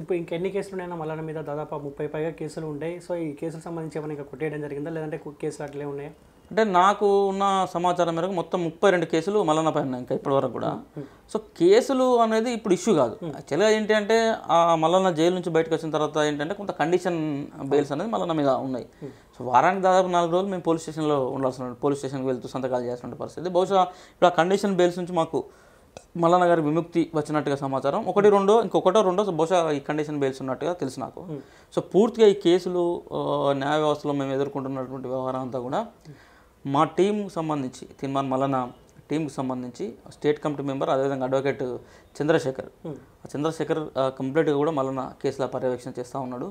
ఇప్పుడు ఎన్ని కేసులు ఉన్నాయన్నా మల్లన్న మీద దాదాపు ముప్పై పైగా కేసులు ఉంటాయి సో ఈ కేసులకు సంబంధించి ఏమైనా ఇంకా కొట్టేయడం జరిగిందా లేదంటే కేసులు అట్లే ఉన్నాయా అంటే నాకు ఉన్న సమాచారం మేరకు మొత్తం ముప్పై రెండు కేసులు మల్లన్న పైన ఇంకా ఇప్పటివరకు కూడా సో కేసులు అనేది ఇప్పుడు ఇష్యూ కాదు యాక్చువల్గా ఏంటి అంటే ఆ మల్లన్న జైలు నుంచి బయటకు వచ్చిన తర్వాత ఏంటంటే కొంత కండిషన్ బెయిల్స్ అనేది మల్లన్న మీద ఉన్నాయి సో వారానికి దాదాపు నాలుగు రోజులు మేము పోలీస్ స్టేషన్లో ఉండాల్సిన పోలీస్ స్టేషన్కి వెళ్తూ సంతకాలు చేసిన పరిస్థితి బహుశా ఇప్పుడు ఆ కండిషన్ బెయిల్స్ నుంచి మాకు మల్లన్న గారి విముక్తి వచ్చినట్టుగా సమాచారం ఒకటి రెండో ఇంకొకటో రెండో సో బహుశా ఈ కండిషన్ బెయిల్స్ ఉన్నట్టుగా తెలుసు నాకు సో పూర్తిగా ఈ కేసులు న్యాయ వ్యవస్థలో మేము ఎదుర్కొంటున్నటువంటి వ్యవహారం అంతా కూడా మా టీంకి సంబంధించి తిన్మాన్ మల్లన్న టీంకి సంబంధించి స్టేట్ కమిటీ మెంబర్ అదేవిధంగా అడ్వకేట్ చంద్రశేఖర్ చంద్రశేఖర్ కంప్లీట్గా కూడా మళ్ళీ కేసుల పర్యవేక్షణ చేస్తూ ఉన్నాడు